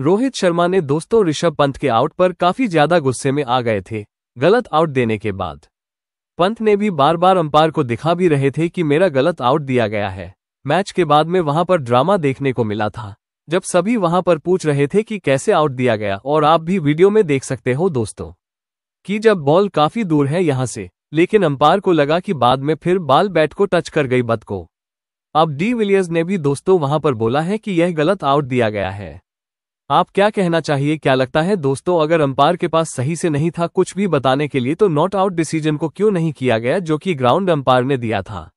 रोहित शर्मा ने दोस्तों ऋषभ पंत के आउट पर काफी ज्यादा गुस्से में आ गए थे गलत आउट देने के बाद पंत ने भी बार बार अंपायर को दिखा भी रहे थे कि मेरा गलत आउट दिया गया है मैच के बाद में वहां पर ड्रामा देखने को मिला था जब सभी वहां पर पूछ रहे थे कि कैसे आउट दिया गया और आप भी वीडियो में देख सकते हो दोस्तों कि जब बॉल काफी दूर है यहां से लेकिन अंपायर को लगा कि बाद में फिर बाल बैट को टच कर गई बद को अब डी विलियर्स ने भी दोस्तों वहां पर बोला है कि यह गलत आउट दिया गया है आप क्या कहना चाहिए क्या लगता है दोस्तों अगर अंपायर के पास सही से नहीं था कुछ भी बताने के लिए तो नॉट आउट डिसीजन को क्यों नहीं किया गया जो कि ग्राउंड अंपायर ने दिया था